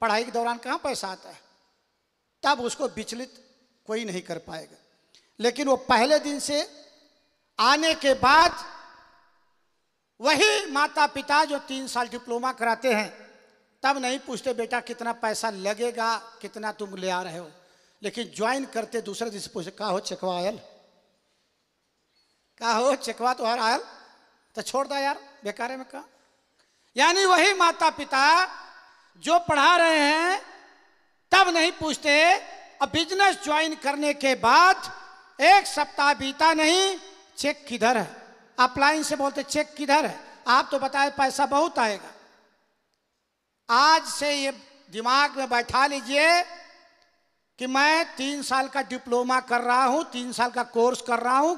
पढ़ाई के दौरान कहां पैसा आता है तब उसको विचलित कोई नहीं कर पाएगा लेकिन वो पहले दिन से आने के बाद वही माता पिता जो तीन साल डिप्लोमा कराते हैं तब नहीं पूछते बेटा कितना पैसा लगेगा कितना तुम ले आ रहे हो लेकिन ज्वाइन करते दूसरे दिन से पूछते कहा हो चकवायल कहा हो चकवा तो हर आयल तो छोड़ दा यार बेकार है कहा यानी वही माता पिता जो पढ़ा रहे हैं तब नहीं पूछते अब बिजनेस ज्वाइन करने के बाद एक सप्ताह बीता नहीं चेक किधर है आप लाइन से बोलते चेक किधर है आप तो बताए पैसा बहुत आएगा आज से ये दिमाग में बैठा लीजिए कि मैं तीन साल का डिप्लोमा कर रहा हूं तीन साल का कोर्स कर रहा हूं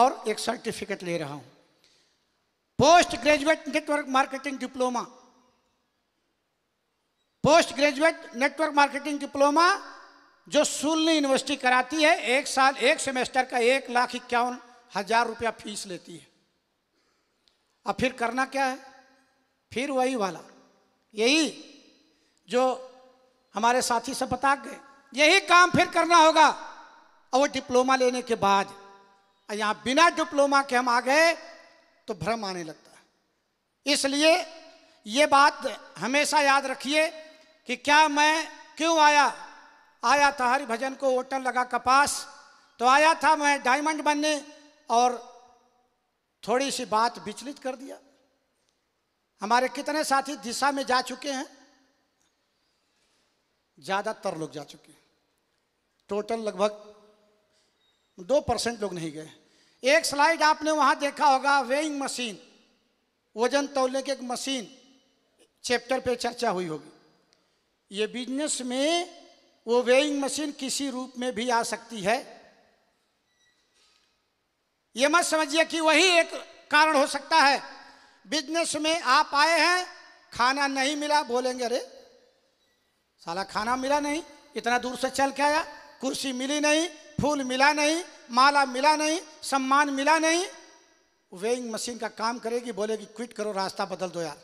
और एक सर्टिफिकेट ले रहा हूं post graduate network marketing diploma post graduate network marketing diploma जो सुलनी यूनिवर्सिटी कराती है एक साल एक सेमेस्टर का एक लाख इक्यावन हजार रुपया फीस लेती है अब फिर करना क्या है फिर वही वाला यही जो हमारे साथी सब बता गए यही काम फिर करना होगा और वो डिप्लोमा लेने के बाद यहां बिना डिप्लोमा के हम आ गए तो भ्रम आने लगता है इसलिए ये बात हमेशा याद रखिए कि क्या मैं क्यों आया आया था हरिभजन को ओटन लगा कपास तो आया था मैं डायमंड बनने और थोड़ी सी बात विचलित कर दिया हमारे कितने साथी दिशा में जा चुके हैं ज़्यादातर लोग जा चुके हैं टोटल लगभग दो परसेंट लोग नहीं गए एक स्लाइड आपने वहां देखा होगा वेइंग मशीन वजन तोलने की एक मशीन चैप्टर पे चर्चा हुई होगी ये बिजनेस में वो वेइंग मशीन किसी रूप में भी आ सकती है ये मत समझिए कि वही एक कारण हो सकता है बिजनेस में आप आए हैं खाना नहीं मिला बोलेंगे अरे साला खाना मिला नहीं इतना दूर से चल के आया कुर्सी मिली नहीं फूल मिला नहीं माला मिला नहीं सम्मान मिला नहीं वेइंग मशीन का काम करेगी बोलेगी क्विट करो रास्ता बदल दो यार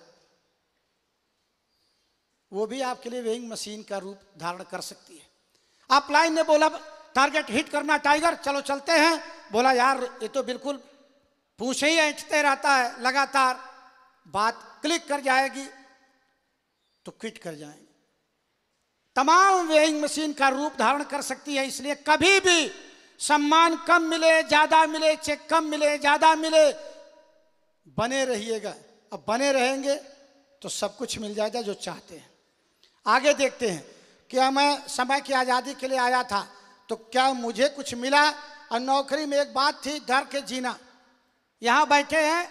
वो भी आपके लिए वेइंग मशीन का रूप धारण कर सकती है आप लाइन ने बोला टारगेट हिट करना टाइगर चलो चलते हैं बोला यार ये तो बिल्कुल पूछे ही ऐंठते रहता है लगातार बात क्लिक कर जाएगी तो क्विट कर जाएंगे तमाम वेइंग मशीन का रूप धारण कर सकती है इसलिए कभी भी सम्मान कम मिले ज्यादा मिले चेक कम मिले ज्यादा मिले बने रहिएगा अब बने रहेंगे तो सब कुछ मिल जाएगा जो चाहते हैं आगे देखते हैं क्या मैं समय की आज़ादी के लिए आया था तो क्या मुझे कुछ मिला और नौकरी में एक बात थी डर के जीना यहाँ बैठे हैं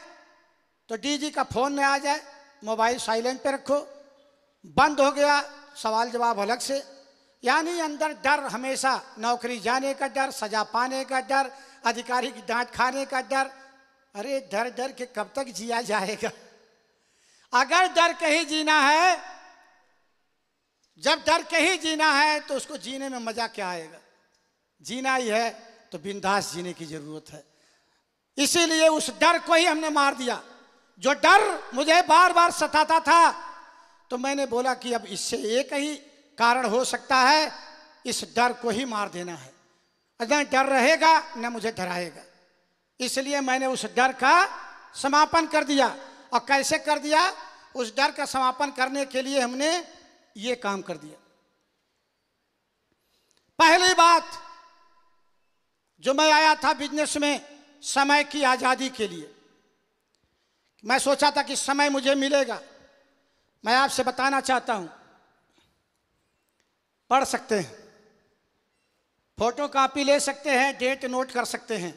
तो डीजी का फोन न आ जाए मोबाइल साइलेंट पे रखो बंद हो गया सवाल जवाब अलग से यानी अंदर डर हमेशा नौकरी जाने का डर सजा पाने का डर अधिकारी की डांट खाने का डर अरे डर डर के कब तक जिया जाएगा अगर डर कहीं जीना है जब डर कहीं जीना है तो उसको जीने में मजा क्या आएगा जीना ही है तो बिंदास जीने की जरूरत है इसीलिए उस डर को ही हमने मार दिया जो डर मुझे बार बार सताता था तो मैंने बोला कि अब इससे एक ही कारण हो सकता है इस डर को ही मार देना है न डर रहेगा न मुझे डराएगा इसलिए मैंने उस डर का समापन कर दिया और कैसे कर दिया उस डर का समापन करने के लिए हमने ये काम कर दिया पहली बात जो मैं आया था बिजनेस में समय की आज़ादी के लिए मैं सोचा था कि समय मुझे मिलेगा मैं आपसे बताना चाहता हूं पढ़ सकते हैं फोटो कापी ले सकते हैं डेट नोट कर सकते हैं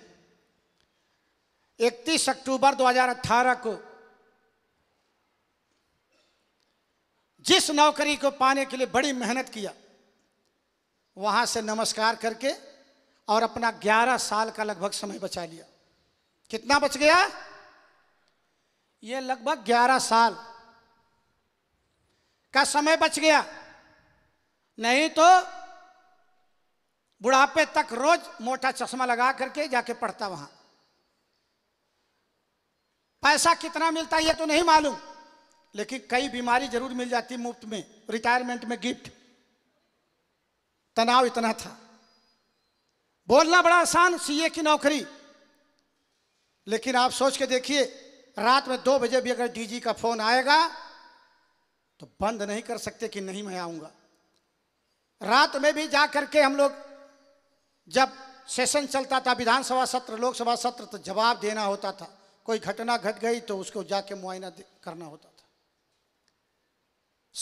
31 अक्टूबर 2018 को जिस नौकरी को पाने के लिए बड़ी मेहनत किया वहां से नमस्कार करके और अपना 11 साल का लगभग समय बचा लिया कितना बच गया ये लगभग 11 साल का समय बच गया नहीं तो बुढ़ापे तक रोज मोटा चश्मा लगा करके जाके पढ़ता वहां पैसा कितना मिलता है ये तो नहीं मालूम लेकिन कई बीमारी जरूर मिल जाती मुफ्त में रिटायरमेंट में गिफ्ट तनाव इतना था बोलना बड़ा आसान सीए की नौकरी लेकिन आप सोच के देखिए रात में दो बजे भी अगर डीजी का फोन आएगा तो बंद नहीं कर सकते कि नहीं मैं आऊंगा रात में भी जा करके हम लोग जब सेशन चलता था विधानसभा सत्र लोकसभा सत्र तो जवाब देना होता था कोई घटना घट गई तो उसको जाके मुआयना करना होता था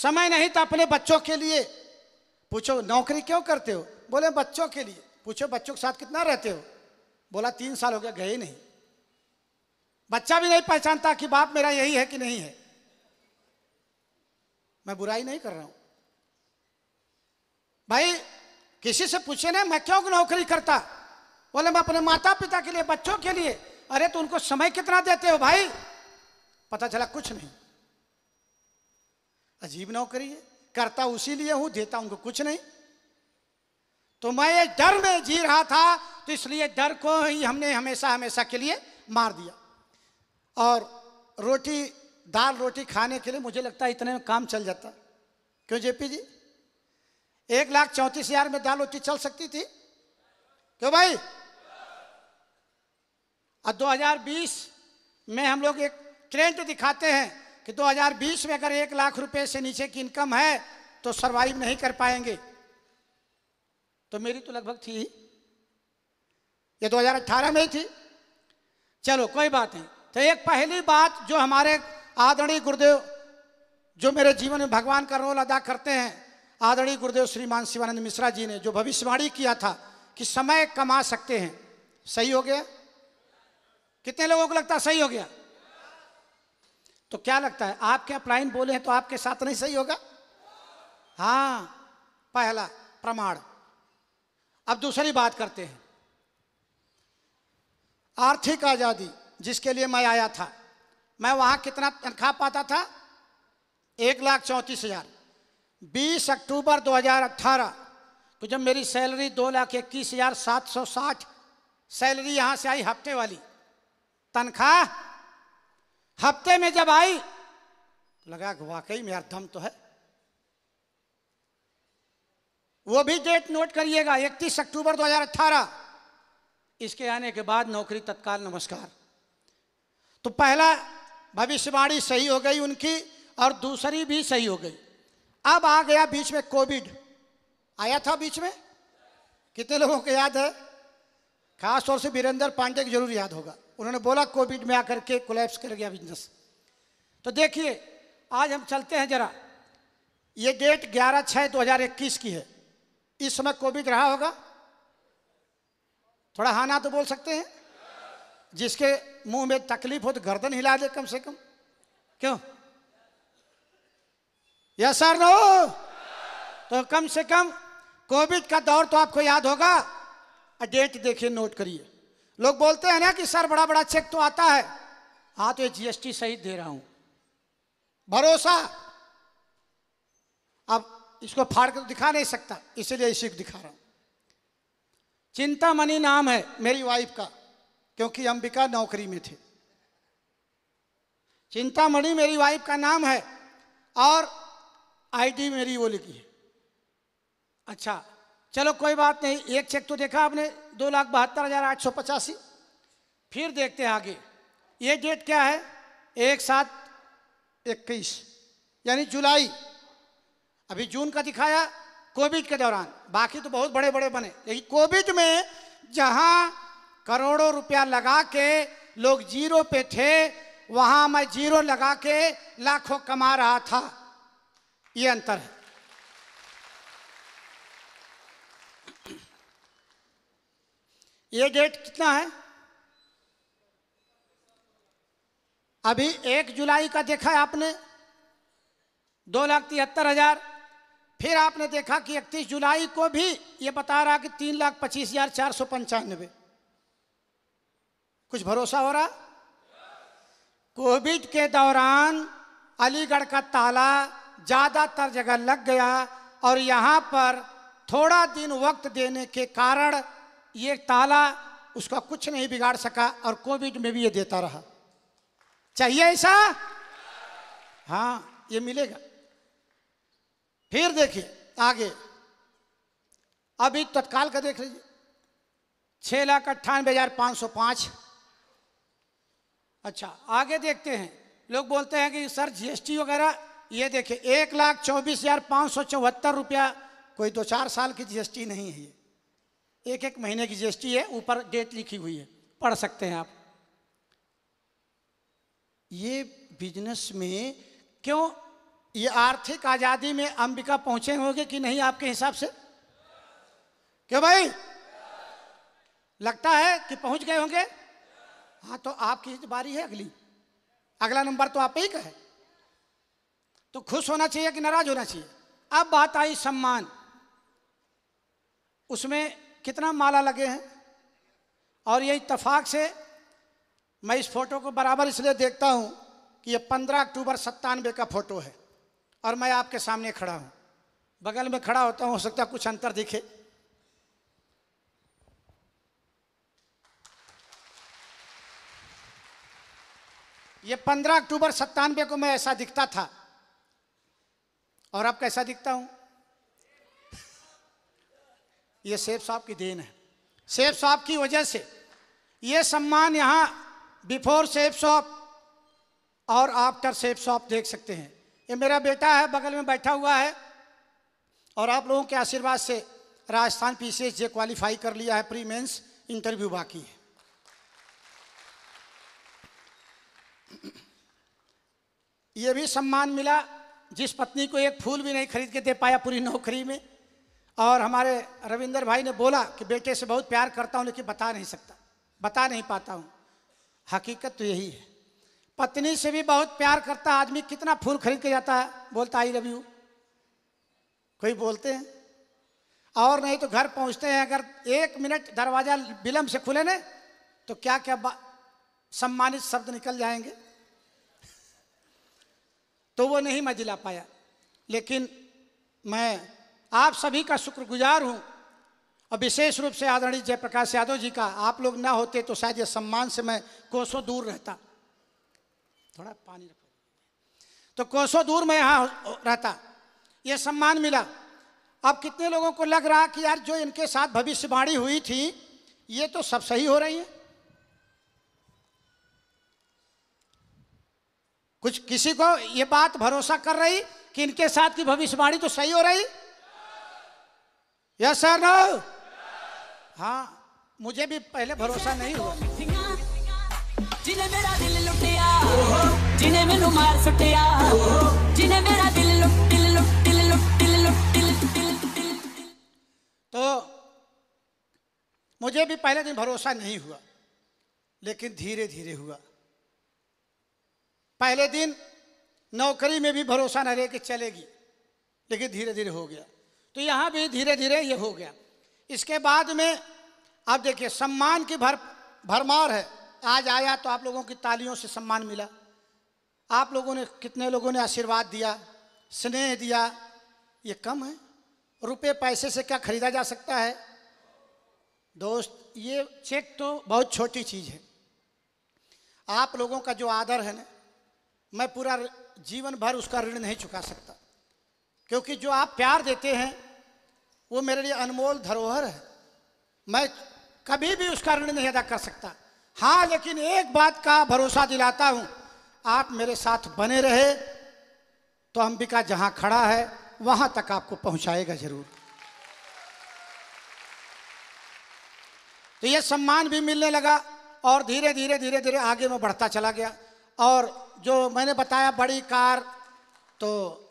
समय नहीं था अपने बच्चों के लिए पूछो नौकरी क्यों करते हो बोले बच्चों के लिए पूछो बच्चों के साथ कितना रहते हो बोला तीन साल हो गया गए नहीं बच्चा भी नहीं पहचानता कि बाप मेरा यही है कि नहीं है मैं बुराई नहीं कर रहा हूं भाई किसी से पूछे ना मैं क्यों नौकरी करता बोले मैं अपने माता पिता के लिए बच्चों के लिए अरे तो उनको समय कितना देते हो भाई पता चला कुछ नहीं अजीब नौकरी है करता उसी लिए हूं देता उनको कुछ नहीं तो मैं ये डर में जी रहा था तो इसलिए डर को ही हमने हमेशा हमेशा के लिए मार दिया और रोटी दाल रोटी खाने के लिए मुझे लगता है इतने में काम चल जाता क्यों जेपी जी एक लाख चौंतीस हजार में दाल रोटी चल सकती थी क्यों भाई और 2020 में हम लोग एक ट्रेंड दिखाते हैं कि 2020 में अगर एक लाख रुपए से नीचे की इनकम है तो सरवाइव नहीं कर पाएंगे तो मेरी तो लगभग थी ये 2018 में ही थी चलो कोई बात नहीं तो एक पहली बात जो हमारे आदरणीय गुरुदेव जो मेरे जीवन में भगवान का रोल अदा करते हैं आदरणीय गुरुदेव श्रीमान शिवानंद मिश्रा जी ने जो भविष्यवाणी किया था कि समय कमा सकते हैं सही हो गया कितने लोगों को लगता है सही हो गया तो क्या लगता है आपके क्या प्लाइन बोले हैं तो आपके साथ नहीं सही होगा हाँ पहला प्रमाण अब दूसरी बात करते हैं आर्थिक आजादी जिसके लिए मैं आया था मैं वहाँ कितना तनख्वाह पाता था एक लाख चौंतीस हज़ार बीस अक्टूबर 2018 को जब मेरी सैलरी दो लाख इक्कीस हज़ार सात सौ साठ सैलरी यहाँ से आई हफ्ते वाली तनख्वाह हफ्ते में जब आई तो लगा कि वाकई में दम तो है वो भी डेट नोट करिएगा 31 अक्टूबर 2018 इसके आने के बाद नौकरी तत्काल नमस्कार तो पहला भविष्यवाणी सही हो गई उनकी और दूसरी भी सही हो गई अब आ गया बीच में कोविड आया था बीच में कितने लोगों को याद है खास तौर से वीरेंद्र पांडे को जरूर याद होगा उन्होंने बोला कोविड में आकर के कोलैप्स कर गया बिजनेस तो देखिए आज हम चलते हैं जरा ये डेट 11 छः 2021 की है इस समय कोविड रहा होगा थोड़ा हाना तो बोल सकते हैं जिसके मुंह में तकलीफ हो तो गर्दन हिला दे कम से कम क्यों या सर नो तो कम से कम कोविड का दौर तो आपको याद होगा डेट देखिए नोट करिए लोग बोलते हैं ना कि सर बड़ा बड़ा चेक तो आता है हाँ तो ये जीएसटी सही दे रहा हूं भरोसा अब इसको फाड़ कर तो दिखा नहीं सकता इसीलिए इसी को दिखा रहा हूं चिंतामणि नाम है मेरी वाइफ का क्योंकि अंबिका नौकरी में थे चिंतामणि मेरी वाइफ का नाम है और आईडी मेरी वो लिखी है अच्छा चलो कोई बात नहीं एक चेक तो देखा आपने दो लाख बहत्तर हजार आठ सौ पचासी फिर देखते हैं आगे ये डेट क्या है एक सात इक्कीस यानी जुलाई अभी जून का दिखाया कोविड के दौरान बाकी तो बहुत बड़े बड़े बने लेकिन कोविड में जहां करोड़ों रुपया लगा के लोग जीरो पे थे वहां मैं जीरो लगा के लाखों कमा रहा था ये अंतर है ये डेट कितना है अभी एक जुलाई का देखा है आपने दो लाख तिहत्तर हजार फिर आपने देखा कि इकतीस जुलाई को भी ये बता रहा कि तीन लाख पच्चीस हजार चार सौ पंचानवे कुछ भरोसा हो रहा कोविड के दौरान अलीगढ़ का ताला ज़्यादातर जगह लग गया और यहाँ पर थोड़ा दिन वक्त देने के कारण ये ताला उसका कुछ नहीं बिगाड़ सका और कोविड में भी ये देता रहा चाहिए ऐसा हाँ ये मिलेगा फिर देखिए आगे अभी तत्काल का देख लीजिए छः लाख अट्ठानबे हज़ार पाँच सौ पाँच अच्छा आगे देखते हैं लोग बोलते हैं कि सर जीएसटी वगैरह ये देखिए एक लाख चौबीस हजार पाँच सौ चौहत्तर रुपया कोई दो चार साल की जीएसटी नहीं है ये एक एक महीने की जीएसटी है ऊपर डेट लिखी हुई है पढ़ सकते हैं आप ये बिजनेस में क्यों ये आर्थिक आज़ादी में अंबिका पहुंचे होंगे कि नहीं आपके हिसाब से क्यों भाई लगता है कि पहुंच गए होंगे हाँ तो आपकी बारी है अगली अगला नंबर तो आप ही का है तो खुश होना चाहिए कि नाराज होना चाहिए अब बात आई सम्मान उसमें कितना माला लगे हैं और ये इतफाक से मैं इस फोटो को बराबर इसलिए देखता हूँ कि ये 15 अक्टूबर सत्तानवे का फोटो है और मैं आपके सामने खड़ा हूँ बगल में खड़ा होता हूँ हो सकता है कुछ अंतर दिखे ये पंद्रह अक्टूबर सत्तानवे को मैं ऐसा दिखता था और अब कैसा दिखता हूं ये सेब साहब की देन है सेब साहब की वजह से ये सम्मान यहां बिफोर सेब शॉप और आफ्टर सेब शॉप देख सकते हैं ये मेरा बेटा है बगल में बैठा हुआ है और आप लोगों के आशीर्वाद से राजस्थान पीसीएस जे क्वालिफाई कर लिया है प्री मेंस इंटरव्यू बाकी है ये भी सम्मान मिला जिस पत्नी को एक फूल भी नहीं खरीद के दे पाया पूरी नौकरी में और हमारे रविंदर भाई ने बोला कि बेटे से बहुत प्यार करता हूँ लेकिन बता नहीं सकता बता नहीं पाता हूँ हकीकत तो यही है पत्नी से भी बहुत प्यार करता आदमी कितना फूल खरीद के जाता है बोलता आई रवि कोई बोलते हैं और नहीं तो घर पहुंचते हैं अगर एक मिनट दरवाजा विलम्ब से खुले ना तो क्या क्या सम्मानित शब्द निकल जाएंगे तो वो नहीं मैं दिला पाया लेकिन मैं आप सभी का शुक्रगुजार हूँ और विशेष रूप से आदरणीय जयप्रकाश यादव जी का आप लोग ना होते तो शायद ये सम्मान से मैं कोसों दूर रहता थोड़ा पानी रखो तो कोसों दूर मैं यहाँ रहता ये सम्मान मिला अब कितने लोगों को लग रहा कि यार जो इनके साथ भविष्यवाणी हुई थी ये तो सब सही हो रही है कुछ किसी को ये बात भरोसा कर रही कि इनके साथ की भविष्यवाणी तो सही हो रही यस सर नो हाँ मुझे भी पहले भरोसा नहीं हुआ जिन्हें मेरा दिल लुटिया तो मुझे भी पहले दिन भरोसा नहीं हुआ लेकिन धीरे धीरे हुआ पहले दिन नौकरी में भी भरोसा न रहे कि चलेगी लेकिन धीरे धीरे हो गया तो यहाँ भी धीरे धीरे ये हो गया इसके बाद में आप देखिए सम्मान की भर भरमार है आज आया तो आप लोगों की तालियों से सम्मान मिला आप लोगों ने कितने लोगों ने आशीर्वाद दिया स्नेह दिया ये कम है रुपए पैसे से क्या खरीदा जा सकता है दोस्त ये चेक तो बहुत छोटी चीज़ है आप लोगों का जो आदर है ना मैं पूरा जीवन भर उसका ऋण नहीं चुका सकता क्योंकि जो आप प्यार देते हैं वो मेरे लिए अनमोल धरोहर है मैं कभी भी उसका ऋण नहीं अदा कर सकता हाँ लेकिन एक बात का भरोसा दिलाता हूँ आप मेरे साथ बने रहे तो अंबिका जहाँ खड़ा है वहाँ तक आपको पहुँचाएगा जरूर तो यह सम्मान भी मिलने लगा और धीरे धीरे धीरे धीरे आगे मैं बढ़ता चला गया और जो मैंने बताया बड़ी कार तो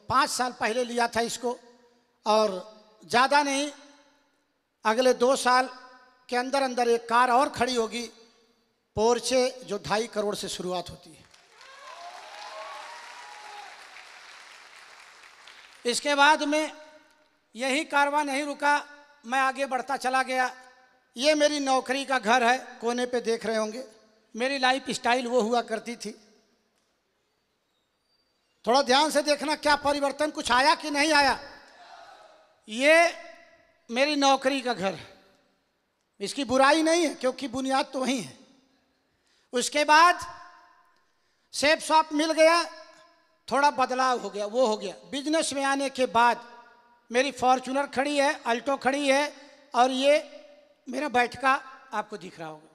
पाँच साल पहले लिया था इसको और ज़्यादा नहीं अगले दो साल के अंदर अंदर एक कार और खड़ी होगी पोर्चे जो ढाई करोड़ से शुरुआत होती है इसके बाद में यही कारवा नहीं रुका मैं आगे बढ़ता चला गया ये मेरी नौकरी का घर है कोने पे देख रहे होंगे मेरी लाइफ स्टाइल वो हुआ करती थी थोड़ा ध्यान से देखना क्या परिवर्तन कुछ आया कि नहीं आया ये मेरी नौकरी का घर है इसकी बुराई नहीं है क्योंकि बुनियाद तो वही है उसके बाद सेब शॉप मिल गया थोड़ा बदलाव हो गया वो हो गया बिजनेस में आने के बाद मेरी फॉर्चूनर खड़ी है अल्टो खड़ी है और ये मेरा बैठका आपको दिख रहा होगा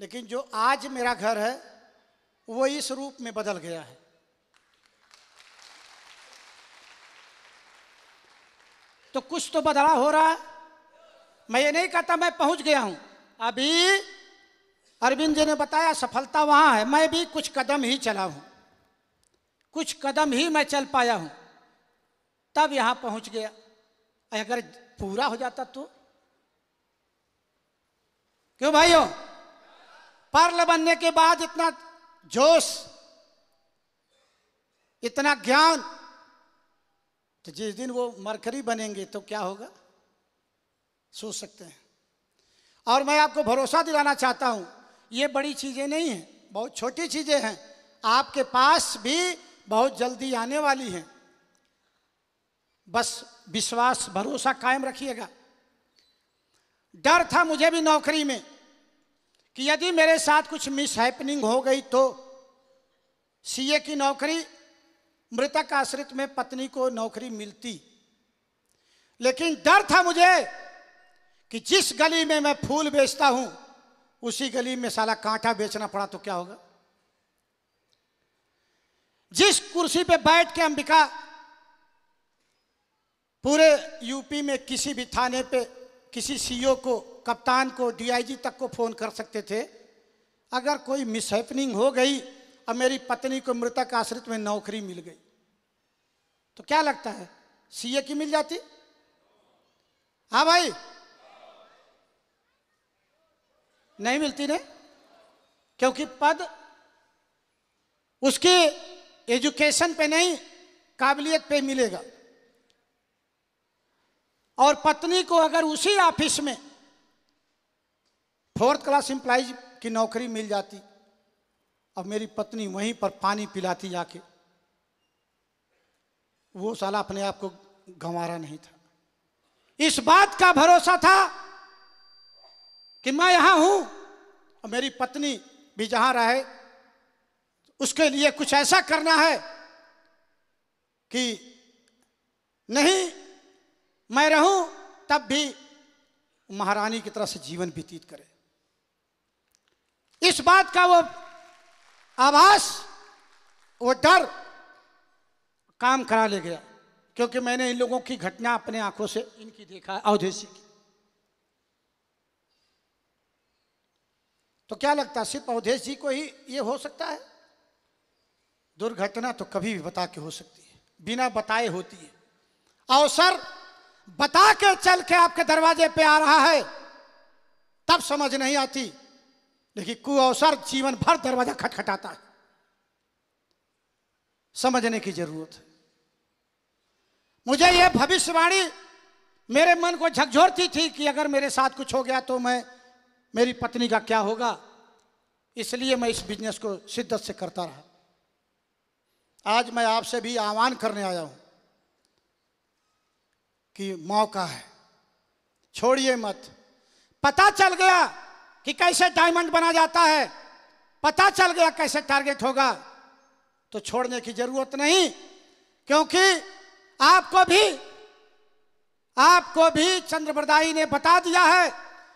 लेकिन जो आज मेरा घर है वो इस रूप में बदल गया है तो कुछ तो बदलाव हो रहा है मैं ये नहीं कहता मैं पहुंच गया हूं अभी अरविंद जी ने बताया सफलता वहां है मैं भी कुछ कदम ही चला हूं कुछ कदम ही मैं चल पाया हूं तब यहां पहुंच गया अगर पूरा हो जाता तो क्यों भाइयों पर्ल बनने के बाद इतना जोश इतना ज्ञान तो जिस दिन वो मरकरी बनेंगे तो क्या होगा सोच सकते हैं और मैं आपको भरोसा दिलाना चाहता हूं ये बड़ी चीज़ें नहीं हैं बहुत छोटी चीज़ें हैं आपके पास भी बहुत जल्दी आने वाली हैं बस विश्वास भरोसा कायम रखिएगा डर था मुझे भी नौकरी में कि यदि मेरे साथ कुछ मिसहैपनिंग हो गई तो सीए की नौकरी मृतक आश्रित में पत्नी को नौकरी मिलती लेकिन डर था मुझे कि जिस गली में मैं फूल बेचता हूं उसी गली में साला कांटा बेचना पड़ा तो क्या होगा जिस कुर्सी पे बैठ के अंबिका पूरे यूपी में किसी भी थाने पे किसी सीईओ e को कप्तान को डीआईजी तक को फोन कर सकते थे अगर कोई मिसहैपनिंग हो गई अब मेरी पत्नी को मृतक आश्रित में नौकरी मिल गई तो क्या लगता है सीए की मिल जाती हा भाई नहीं मिलती ना क्योंकि पद उसकी एजुकेशन पे नहीं काबिलियत पे मिलेगा और पत्नी को अगर उसी ऑफिस में फोर्थ क्लास इंप्लाइज की नौकरी मिल जाती अब मेरी पत्नी वहीं पर पानी पिलाती जाके वो साला अपने आप को गंवारा नहीं था इस बात का भरोसा था कि मैं यहां हूं और मेरी पत्नी भी जहां रहे उसके लिए कुछ ऐसा करना है कि नहीं मैं रहूं तब भी महारानी की तरह से जीवन व्यतीत करे इस बात का वो आभास वो डर काम करा ले गया क्योंकि मैंने इन लोगों की घटना अपने आंखों से इनकी देखा है अवधेशी की तो क्या लगता है सिर्फ अवधेश जी को ही ये हो सकता है दुर्घटना तो कभी भी बता के हो सकती है बिना बताए होती है अवसर बता के चल के आपके दरवाजे पे आ रहा है तब समझ नहीं आती कु कुअवसर जीवन भर दरवाजा खटखटाता है समझने की जरूरत है मुझे यह भविष्यवाणी मेरे मन को झकझोरती थी कि अगर मेरे साथ कुछ हो गया तो मैं मेरी पत्नी का क्या होगा इसलिए मैं इस बिजनेस को शिद्दत से करता रहा आज मैं आपसे भी आह्वान करने आया हूं कि मौका है छोड़िए मत पता चल गया कि कैसे डायमंड बना जाता है पता चल गया कैसे टारगेट होगा तो छोड़ने की जरूरत नहीं क्योंकि आपको भी आपको भी चंद्रप्रदायी ने बता दिया है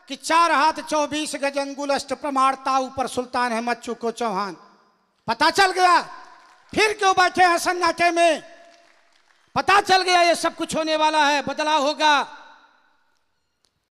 कि चार हाथ चौबीस गज अष्ट प्रमाणता ऊपर सुल्तान है मच्छू को चौहान पता चल गया फिर क्यों बैठे हैं सन्नाटे में पता चल गया ये सब कुछ होने वाला है बदलाव होगा